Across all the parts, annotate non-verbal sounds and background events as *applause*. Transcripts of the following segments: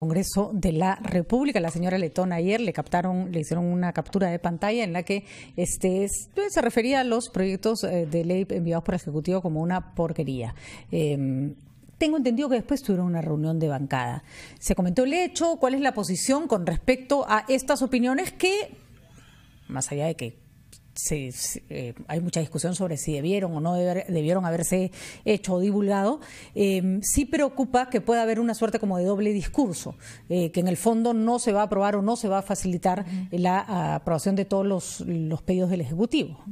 Congreso de la República. La señora Letón ayer le captaron, le hicieron una captura de pantalla en la que este pues, se refería a los proyectos eh, de ley enviados por el Ejecutivo como una porquería. Em, tengo entendido que después tuvieron una reunión de bancada. Se comentó el hecho, cuál es la posición con respecto a estas opiniones que, más allá de que eh, hay mucha discusión sobre si debieron o no debieron haberse hecho o divulgado, em, sí preocupa que pueda haber una suerte como de doble discurso, eh, que en el fondo no se va a aprobar o no se va a facilitar la aprobación de todos los, pedidos del Ejecutivo.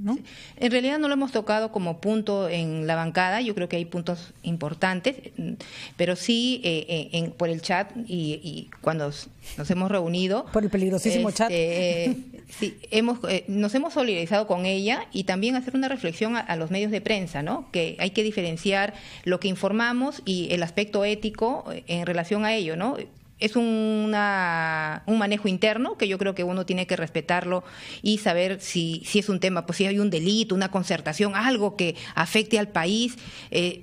En realidad no lo hemos tocado como punto en la bancada, yo creo que hay puntos importantes, pero sí eh, por el chat y, cuando nos hemos reunido. Por el peligrosísimo este, chat. sí, hemos, nos hemos solidarizado con ella y también hacer una reflexión a, los medios de prensa, ¿no? Que hay que diferenciar lo que informamos y el aspecto ético eh, en relación a ello, ¿no? Es un manejo interno que yo creo que uno tiene que respetarlo y saber si, si es un tema, pues si hay un delito, una concertación, algo que afecte al país. Eh,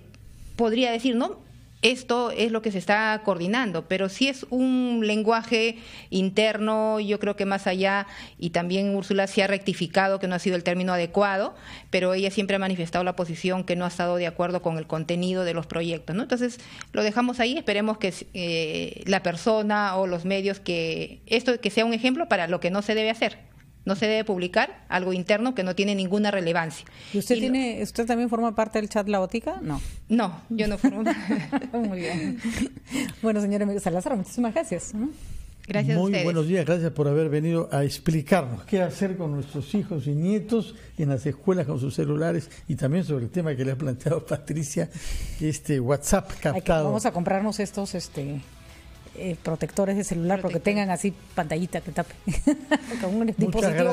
podría decir, ¿no? Esto es lo que se está coordinando, pero si es un lenguaje interno, yo creo que más allá, y también Úrsula se ha rectificado que no ha sido el término adecuado, pero ella siempre ha manifestado la posición que no ha estado de acuerdo con el contenido de los proyectos. ¿no? Entonces, lo dejamos ahí, esperemos que eh, la persona o los medios que esto que sea un ejemplo para lo que no se debe hacer no se debe publicar algo interno que no tiene ninguna relevancia. ¿Y usted, tiene, también forma parte del chat La Botica? No. No, yo no formo *laughs* Muy bien. Bueno, señora Salazar, muchísimas gracias. Gracias Muy buenos días, gracias por haber venido a explicarnos qué hacer con nuestros hijos y nietos en las escuelas con sus celulares y también sobre el tema que le ha planteado *laughs* Patricia, este WhatsApp captado. vamos a comprarnos estos este eh, protectores de celular, porque tengan así pantallita que tape. Con *laughs* un dispositivo